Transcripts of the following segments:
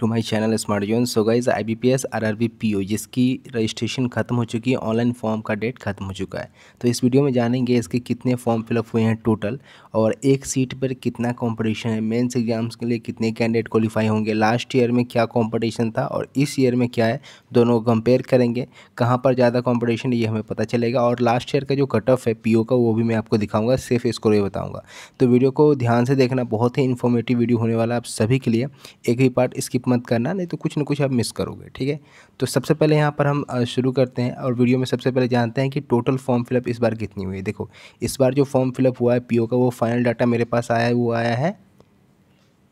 to my channel smart zone so guys I B P S R R B P O जिसकी registration खत्म हो चुकी है online form का date खत्म हो चुका है तो इस वीडियो में जानेंगे इसके कितने फॉर्म फिलअप हुए हैं टोटल और एक सीट पर कितना कॉम्पिटिशन है मेंस एग्जाम्स के लिए कितने कैंडिडेट क्वालिफाई होंगे लास्ट ईयर में क्या कॉम्पिटिशन था और इस ईयर में क्या है दोनों कंपेयर करेंगे कहाँ पर ज़्यादा कॉम्पिटिशन ये हमें पता चलेगा और लास्ट ईयर का जो कट ऑफ है पी का वो भी मैं आपको दिखाऊँगा सिर्फ इसको ये बताऊँगा तो वीडियो को ध्यान से देखना बहुत ही इन्फॉर्मेटिव वीडियो होने वाला आप सभी के लिए एक ही पार्ट स्किप मत करना नहीं तो कुछ ना कुछ आप मिस करोगे ठीक है तो सबसे पहले यहाँ पर हम शुरू करते हैं और वीडियो में सबसे पहले जानते हैं कि टोटल फॉर्म फिलअप इस बार कितनी हुई है देखो इस बार जो फॉर्म फिलअप हुआ है पीओ का वो फाइनल डाटा मेरे पास आया वो आया है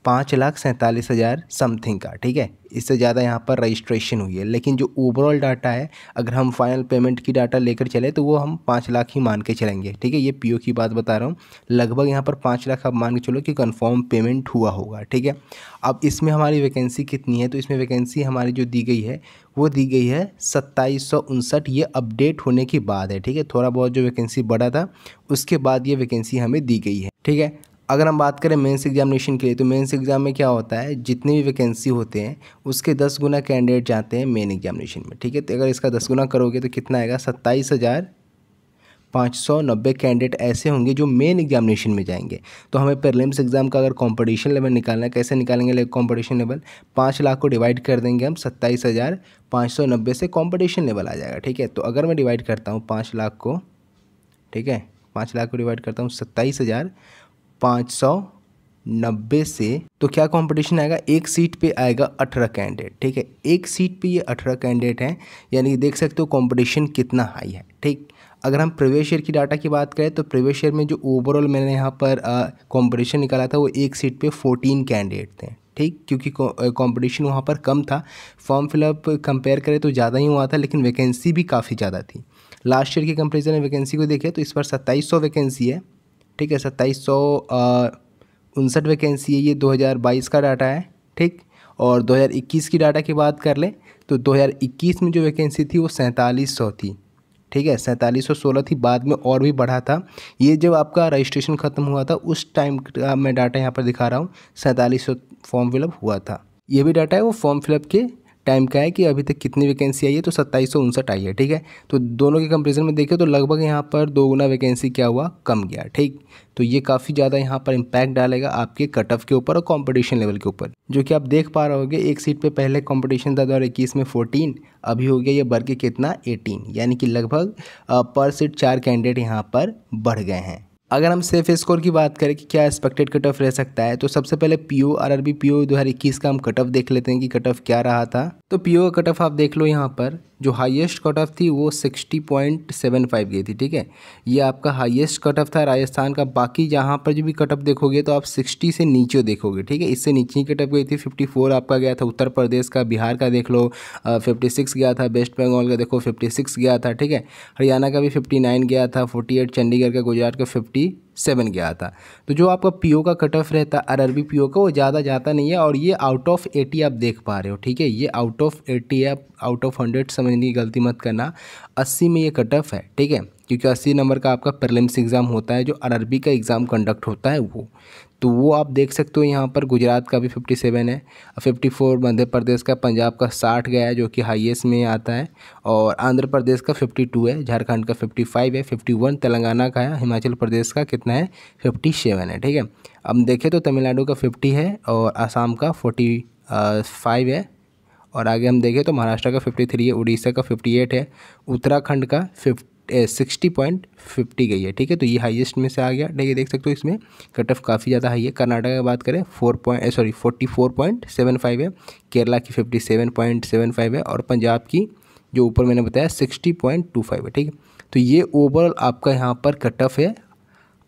पाँच लाख सैंतालीस हज़ार समथिंग का ठीक है इससे ज़्यादा यहाँ पर रजिस्ट्रेशन हुई है लेकिन जो ओवरऑल डाटा है अगर हम फाइनल पेमेंट की डाटा लेकर चले तो वो हम पाँच लाख ही मान के चलेंगे ठीक है ये पीओ की बात बता रहा हूँ लगभग यहाँ पर पाँच लाख आप मान के चलो कि कंफर्म पेमेंट हुआ होगा ठीक है अब इसमें हमारी वैकेंसी कितनी है तो इसमें वैकेंसी हमारी जो दी गई है वो दी गई है सत्ताईस ये अपडेट होने की बात है ठीक है थोड़ा बहुत जो वैकेंसी बढ़ा था उसके बाद ये वैकेंसी हमें दी गई है ठीक है अगर हम बात करें मेंस एग्जामिनेशन के लिए तो मेंस एग्ज़ाम में क्या होता है जितनी भी वैकेंसी होते हैं उसके दस गुना कैंडिडेट जाते हैं मेन एग्जामिनेशन में ठीक है तो अगर इसका दस गुना करोगे तो कितना आएगा सत्ताईस हज़ार पाँच सौ नब्बे कैंडिडेट ऐसे होंगे जो मेन एग्जामिनेशन में जाएंगे तो हमें प्रलिम्स एग्ज़ाम का अगर कॉम्पिटिशन लेवल निकालना है कैसे निकालेंगे कॉम्पिटिशन लेवल पाँच लाख को डिवाइड कर देंगे हम सत्ताईस हज़ार पाँच सौ नब्बे से कॉम्पिटिशन लेवल आ जाएगा ठीक है तो अगर मैं डिवाइड करता हूँ पाँच लाख को ठीक है पाँच लाख को डिवाइड करता हूँ सत्ताईस हज़ार पाँच सौ नब्बे से तो क्या कंपटीशन आएगा एक सीट पे आएगा अठारह कैंडिडेट ठीक है एक सीट पे ये अठारह कैंडिडेट हैं यानी देख सकते हो कंपटीशन कितना हाई है ठीक अगर हम प्रवेश ईयर की डाटा की बात करें तो प्रवेश ईयर में जो ओवरऑल मैंने यहाँ पर कंपटीशन निकाला था वो एक सीट पे फोर्टीन कैंडिडेट थे ठीक क्योंकि कॉम्पटिशन वहाँ पर कम था फॉर्म फिलअप कंपेयर करें तो ज़्यादा ही हुआ था लेकिन वैकेंसी भी काफ़ी ज़्यादा थी लास्ट ईयर के कंपेरिजन में वैकेंसी को देखें तो इस पर सत्ताईस वैकेंसी है ठीक है सत्ताईस सौ उनसठ वैकेंसी है ये 2022 का डाटा है ठीक और 2021 की डाटा की बात कर लें तो 2021 में जो वैकेंसी थी वो सैंतालीस सौ थी ठीक है सैंतालीस सौ सोलह थी बाद में और भी बढ़ा था ये जब आपका रजिस्ट्रेशन ख़त्म हुआ था उस टाइम का मैं डाटा यहाँ पर दिखा रहा हूँ सैंतालीस सौ फॉर्म फिलअप हुआ था ये भी डाटा है वो फॉर्म फिलअप के टाइम का है कि अभी तक कितनी वैकेंसी आई है तो सत्ताईस सौ उनसठ आई है ठीक है तो दोनों के कंपेरिजन में देखें तो लगभग यहाँ पर दो गुना वैकेंसी क्या हुआ कम गया ठीक तो ये काफ़ी ज़्यादा यहाँ पर इम्पैक्ट डालेगा आपके कट ऑफ के ऊपर और कॉम्पिटिशन लेवल के ऊपर जो कि आप देख पा रहे होगे एक सीट पर पहले कॉम्पिटिशन था दो हज़ार इक्कीस में फोर्टीन अभी हो गया ये बढ़ के कितना एटीन यानी कि लगभग पर सीट चार कैंडिडेट यहाँ पर बढ़ गए हैं अगर हम सेफ स्कोर की बात करें कि क्या एक्सपेक्टेड कट ऑफ रह सकता है तो सबसे पहले P O R R B P O दो हज़ार इक्कीस का हम कट ऑफ देख लेते हैं कि कट ऑफ क्या रहा था तो पी का कट ऑफ आप देख लो यहाँ पर जो हाईएस्ट कट ऑफ थी वो 60.75 गई थी ठीक है ये आपका हाईएस्ट कट ऑफ था राजस्थान का बाकी जहाँ पर जो भी कट ऑफ देखोगे तो आप 60 से नीचे देखोगे ठीक है इससे नीचे कट ऑफ गई थी 54 आपका गया था उत्तर प्रदेश का बिहार का देख लो फिफ्टी सिक्स गया था वेस्ट बंगाल का देखो फिफ्टी सिक्स गया था ठीक है हरियाणा का भी फिफ्टी नाइन गया था फोर्टी एट चंडीगढ़ का गुजरात का फिफ्टी सेवन गया था तो जो आपका पीओ का कट ऑफ रहता है आर पीओ का वो ज़्यादा जाता नहीं है और ये आउट ऑफ एटी आप देख पा रहे हो ठीक है ये आउट ऑफ एटी आप आउट ऑफ हंड्रेड समझने की गलती मत करना अस्सी में ये कट ऑफ है ठीक है क्योंकि अस्सी नंबर का आपका प्रलिम्स एग्ज़ाम होता है जो आरआरबी का एग्ज़ाम कंडक्ट होता है वो तो वो आप देख सकते हो यहाँ पर गुजरात का भी फिफ्टी सेवन है फिफ्टी फोर मध्य प्रदेश का पंजाब का साठ गया है जो कि हाईएस्ट में आता है और आंध्र प्रदेश का फिफ्टी टू है झारखंड का फिफ्टी फाइव है फिफ्टी वन तेलंगाना का है हिमाचल प्रदेश का कितना है फिफ्टी सेवन है ठीक है अब देखें तो तमिलनाडु का फिफ्टी है और आसाम का फोर्टी फाइव uh, है और आगे हम देखें तो महाराष्ट्र का फिफ्टी थ्री है उड़ीसा का फिफ्टी एट है उत्तराखंड का फिफ्टी सिक्सटी पॉइंट फिफ्टी गई है ठीक है तो ये हाईएस्ट में से आ गया ठीक है देख सकते हो इसमें कट ऑफ काफ़ी ज़्यादा हाई है कर्नाटक की बात करें four point sorry forty four point seven five है केरला की fifty seven point seven five है और पंजाब की जो ऊपर मैंने बताया सिक्सटी पॉइंट टू फाइव है ठीक है तो ये ओवरऑल आपका यहाँ पर कट ऑफ है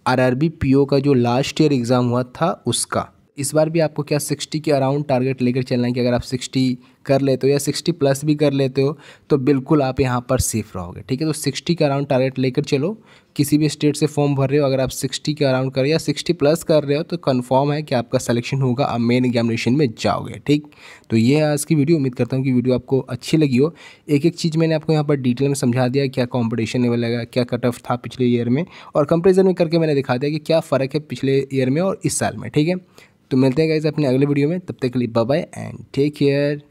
आर आर का जो लास्ट ईयर एग्ज़ाम हुआ था उसका इस बार भी आपको क्या सिक्सटी के अराउंड टारगेट लेकर चलना है कि अगर आप सिक्सटी कर लेते हो या सिक्सटी प्लस भी कर लेते हो तो बिल्कुल आप यहाँ पर सेफ रहोगे ठीक है तो सिक्सटी का अराउंड टारगेट लेकर चलो किसी भी स्टेट से फॉर्म भर रहे हो अगर आप सिक्सटी के अराउंड कर रहे हो या सिक्सटी प्लस कर रहे हो तो कन्फर्म है कि आपका सलेक्शन होगा आप मेन एग्जामिनेशन में जाओगे ठीक तो ये है आज की वीडियो उम्मीद करता हूँ कि वीडियो आपको अच्छी लगी हो एक एक चीज़ मैंने आपको यहाँ पर डिटेल में समझा दिया क्या कॉम्पिटिशन लेवल लगा क्या कट ऑफ था पिछले ईयर में और कंपेरिजन में करके मैंने दिखा दिया कि क्या फ़र्क है पिछले ईयर में और इस साल में ठीक है तो मिलते हैं गाइज अपने अगले वीडियो में तब तक के लिए बाय एंड टेक केयर